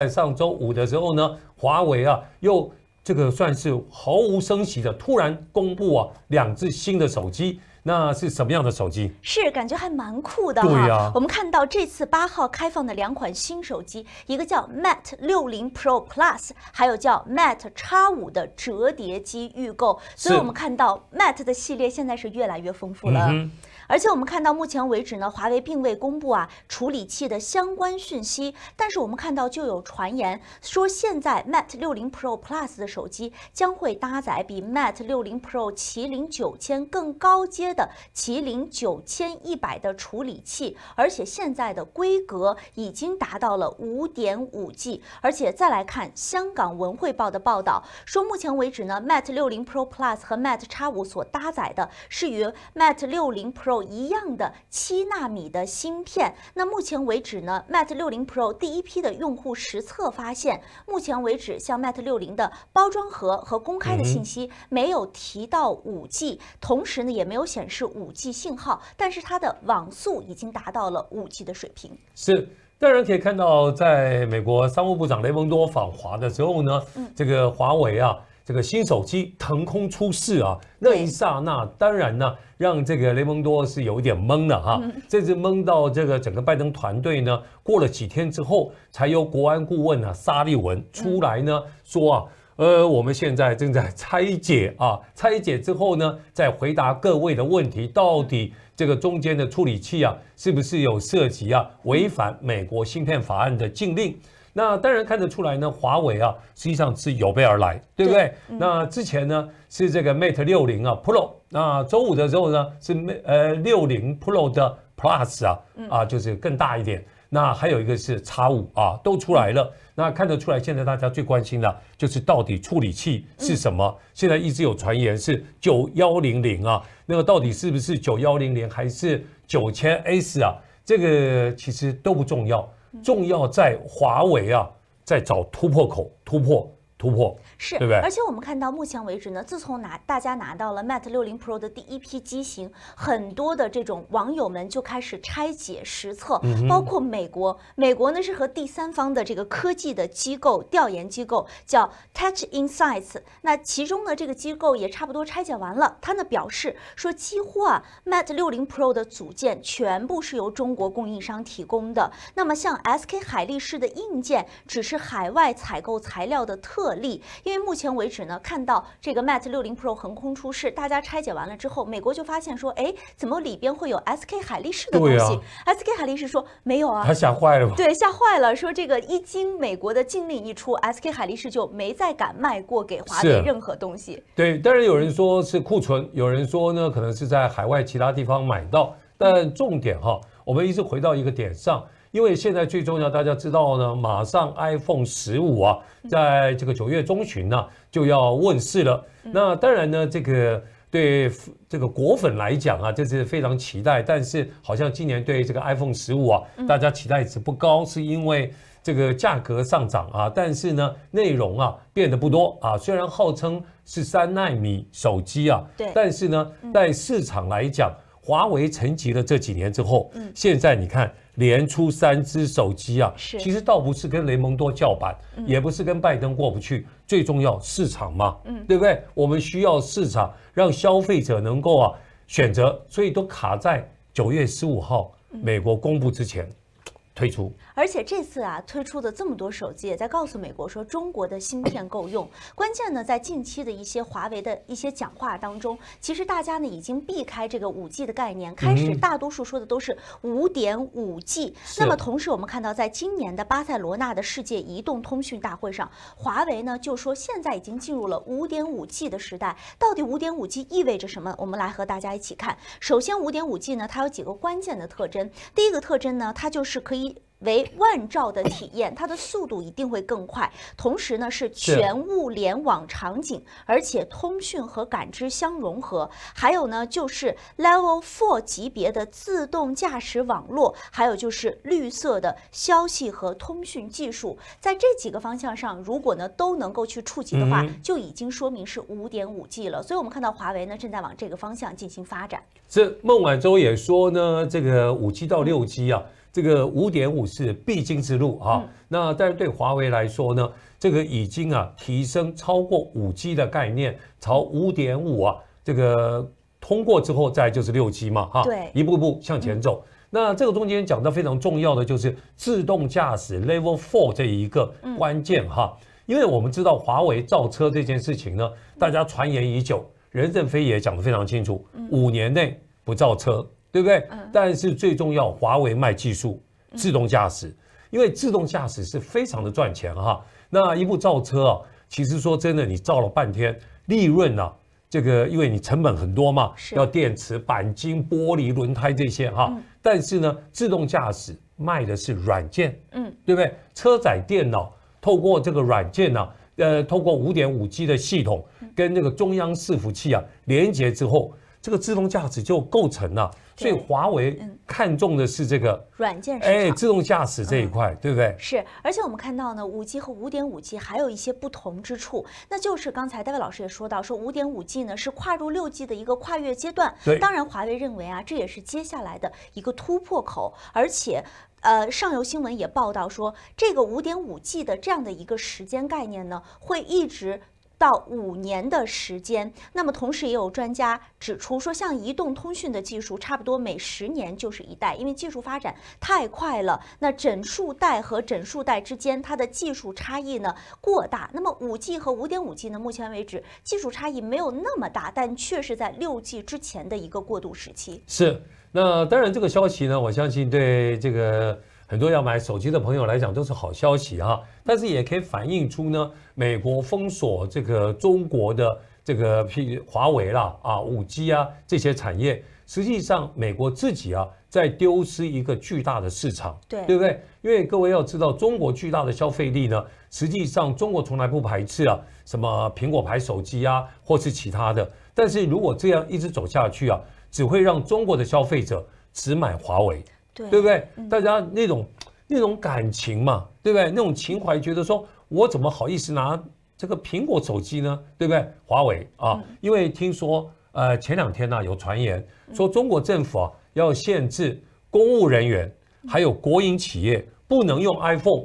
在上周五的时候呢，华为啊，又这个算是毫无声息的突然公布啊，两只新的手机，那是什么样的手机？是感觉还蛮酷的哈。我们看到这次八号开放的两款新手机，一个叫 Mate 六零 Pro Plus，还有叫 Mate X 五的折叠机预购。所以我们看到 Mate 的系列现在是越来越丰富了。而且我们看到目前为止呢，华为并未公布啊处理器的相关讯息。但是我们看到就有传言说，现在 Mate 六零 Pro Plus 的手机将会搭载比 Mate 六零 Pro 麒麟九千更高阶的麒麟九千一百的处理器。而且现在的规格已经达到了五点五 G。而且再来看香港文汇报的报道，说目前为止呢，Mate 六零 Pro Plus 和 Mate X 五所搭载的是与 Mate 六零 Pro。一样的七纳米的芯片，那目前为止呢，Mate 60 Pro 第一批的用户实测发现，目前为止，像 Mate 60的包装盒和公开的信息没有提到五 G，同时呢，也没有显示五 G 信号，但是它的网速已经达到了五 G 的水平。是，当然可以看到，在美国商务部长雷蒙多访华的时候呢，这个华为啊。这个新手机腾空出世啊，那一刹那，当然呢，让这个雷蒙多是有点懵了哈。这次懵到这个整个拜登团队呢，过了几天之后，才由国安顾问呢沙利文出来呢说啊，呃，我们现在正在拆解啊，拆解之后呢，再回答各位的问题，到底这个中间的处理器啊，是不是有涉及啊，违反美国芯片法案的禁令？那当然看得出来呢，华为啊，实际上是有备而来，对不对？那之前呢是这个 Mate 六零啊 Pro，那周五的时候呢是 Mate 呃六零 Pro 的 Plus 啊，啊就是更大一点。那还有一个是叉五啊，都出来了。那看得出来，现在大家最关心的就是到底处理器是什么？现在一直有传言是九幺零零啊，那个到底是不是九幺零零还是九千 S 啊？这个其实都不重要。重要在华为啊，在找突破口突破。突破是，对不对？而且我们看到目前为止呢，自从拿大家拿到了 Mate 60 Pro 的第一批机型，很多的这种网友们就开始拆解实测，包括美国，美国呢是和第三方的这个科技的机构调研机构叫 Tech Insights，那其中呢这个机构也差不多拆解完了，他呢表示说几乎啊 Mate 60 Pro 的组件全部是由中国供应商提供的，那么像 SK 海力士的硬件只是海外采购材料的特。例，因为目前为止呢，看到这个 Mate 六零 Pro 横空出世，大家拆解完了之后，美国就发现说，哎，怎么里边会有 SK 海力士的东西？啊，SK 海力士说没有啊，他吓坏了吧？对，吓坏了，说这个一经美国的禁令一出，SK 海力士就没再敢卖过给华为任何东西。对，但是有人说是库存，有人说呢，可能是在海外其他地方买到，但重点哈，我们一直回到一个点上。因为现在最重要，大家知道呢，马上 iPhone 十五啊，在这个九月中旬呢就要问世了。那当然呢，这个对这个果粉来讲啊，这是非常期待。但是好像今年对这个 iPhone 十五啊，大家期待值不高，是因为这个价格上涨啊。但是呢，内容啊变得不多啊。虽然号称是三纳米手机啊，但是呢，在市场来讲，华为沉寂了这几年之后，现在你看。连出三只手机啊，其实倒不是跟雷蒙多叫板，也不是跟拜登过不去，最重要市场嘛，嗯，对不对？我们需要市场，让消费者能够啊选择，所以都卡在九月十五号美国公布之前。推出，而且这次啊推出的这么多手机也在告诉美国说中国的芯片够用。关键呢，在近期的一些华为的一些讲话当中，其实大家呢已经避开这个五 G 的概念，开始大多数说的都是五点五 G。那么同时，我们看到在今年的巴塞罗那的世界移动通讯大会上，华为呢就说现在已经进入了五点五 G 的时代。到底五点五 G 意味着什么？我们来和大家一起看。首先，五点五 G 呢，它有几个关键的特征。第一个特征呢，它就是可以。为万兆的体验，它的速度一定会更快。同时呢，是全物联网场景，而且通讯和感知相融合。还有呢，就是 Level Four 级别的自动驾驶网络，还有就是绿色的消息和通讯技术。在这几个方向上，如果呢都能够去触及的话，就已经说明是五点五 G 了。所以，我们看到华为呢正在往这个方向进行发展。这孟晚舟也说呢，这个五 G 到六 G 啊。这个五点五是必经之路啊，那但是对华为来说呢，这个已经啊提升超过五 G 的概念，朝五点五啊，这个通过之后再就是六 G 嘛，哈，对，一步步向前走。那这个中间讲到非常重要的就是自动驾驶 Level Four 这一个关键哈，因为我们知道华为造车这件事情呢，大家传言已久，任正非也讲的非常清楚，五年内不造车。对不对？但是最重要，华为卖技术，自动驾驶，因为自动驾驶是非常的赚钱哈。那一部造车啊，其实说真的，你造了半天，利润啊，这个因为你成本很多嘛，要电池、钣金、玻璃、轮胎这些哈。但是呢，自动驾驶卖的是软件，嗯，对不对？车载电脑透过这个软件呢，呃，透过五点五 G 的系统跟那个中央伺服器啊连接之后。这个自动驾驶就构成了，所以华为看中的是这个软件市场，哎，自动驾驶这一块，对不对？是，而且我们看到呢，五 G 和五点五 G 还有一些不同之处，那就是刚才戴维老师也说到，说五点五 G 呢是跨入六 G 的一个跨越阶段，对，当然华为认为啊，这也是接下来的一个突破口，而且，呃，上游新闻也报道说，这个五点五 G 的这样的一个时间概念呢，会一直。到五年的时间，那么同时也有专家指出说，像移动通讯的技术，差不多每十年就是一代，因为技术发展太快了。那整数代和整数代之间，它的技术差异呢过大。那么五 G 和五点五 G 呢，目前为止技术差异没有那么大，但确是在六 G 之前的一个过渡时期。是，那当然这个消息呢，我相信对这个。很多要买手机的朋友来讲都是好消息哈，但是也可以反映出呢，美国封锁这个中国的这个华为啦啊五 G 啊这些产业，实际上美国自己啊在丢失一个巨大的市场，对对不对？因为各位要知道，中国巨大的消费力呢，实际上中国从来不排斥啊什么苹果牌手机啊或是其他的，但是如果这样一直走下去啊，只会让中国的消费者只买华为。对不对？大家那种那种感情嘛，对不对？那种情怀，觉得说，我怎么好意思拿这个苹果手机呢？对不对？华为啊，因为听说呃，前两天呢有传言说，中国政府啊要限制公务人员还有国营企业不能用 iPhone，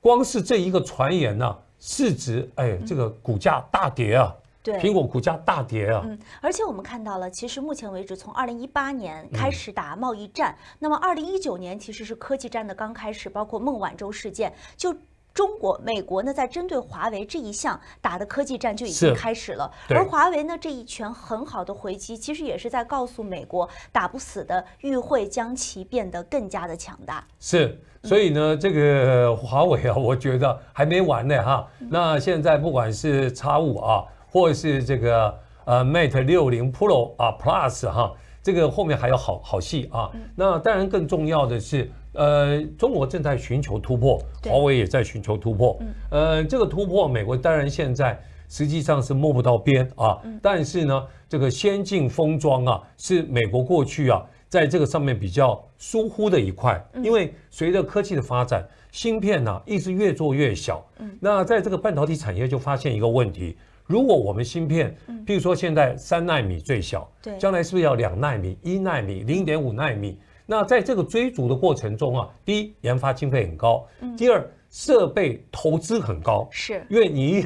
光是这一个传言呢，市值哎这个股价大跌啊。对，苹果股价大跌啊！嗯，而且我们看到了，其实目前为止，从二零一八年开始打贸易战，那么二零一九年其实是科技战的刚开始，包括孟晚舟事件，就中国、美国呢在针对华为这一项打的科技战就已经开始了。而华为呢这一拳很好的回击，其实也是在告诉美国，打不死的，欲会将其变得更加的强大。是，所以呢，这个华为啊，我觉得还没完呢哈。那现在不管是叉五啊。或是这个呃 Mate 六零 Pro 啊 Plus 哈，这个后面还有好好戏啊。那当然更重要的是，呃，中国正在寻求突破，华为也在寻求突破。呃，这个突破，美国当然现在实际上是摸不到边啊。但是呢，这个先进封装啊，是美国过去啊在这个上面比较疏忽的一块，因为随着科技的发展，芯片呢一直越做越小。嗯。那在这个半导体产业就发现一个问题。如果我们芯片，譬如说现在三纳米最小，对，将来是不是要两纳米、一纳米、零点五纳米？那在这个追逐的过程中啊，第一研发经费很高，第二设备投资很高，是，因为你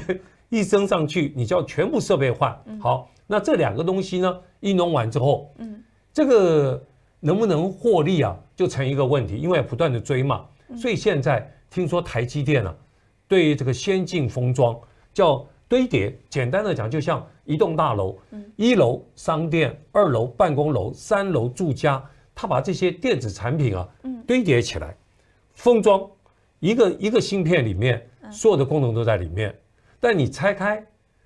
一升上去，你就要全部设备换。好，那这两个东西呢，一弄完之后，嗯，这个能不能获利啊，就成一个问题，因为不断的追嘛，所以现在听说台积电啊，对于这个先进封装叫。堆叠，简单的讲，就像一栋大楼，嗯，一楼商店，二楼办公楼，三楼住家，他把这些电子产品啊，嗯，堆叠起来，封装，一个一个芯片里面，嗯，所有的功能都在里面，但你拆开，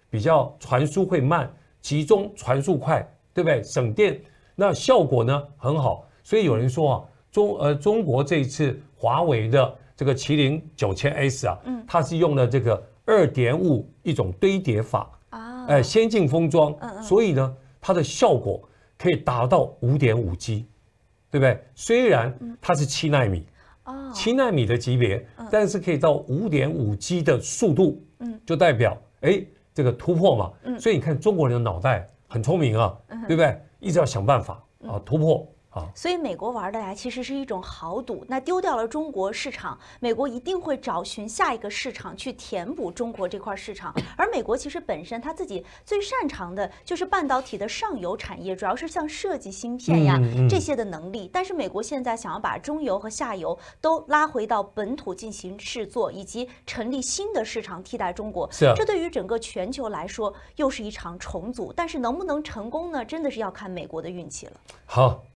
比较传输会慢，集中传输快，对不对？省电，那效果呢很好，所以有人说啊，中呃中国这一次华为的这个麒麟九千 S 啊，嗯，它是用了这个。二点五一种堆叠法啊，哎，先进封装，所以呢，它的效果可以达到五点五 G，对不对？虽然它是七纳米，哦，七纳米的级别，但是可以到五点五 G 的速度，嗯，就代表哎这个突破嘛，嗯，所以你看中国人的脑袋很聪明啊，对不对？一直要想办法啊突破。所以美国玩的呀，其实是一种豪赌。那丢掉了中国市场，美国一定会找寻下一个市场去填补中国这块市场。而美国其实本身他自己最擅长的就是半导体的上游产业，主要是像设计芯片呀这些的能力。但是美国现在想要把中游和下游都拉回到本土进行制作，以及成立新的市场替代中国，这对于整个全球来说又是一场重组。但是能不能成功呢？真的是要看美国的运气了。好。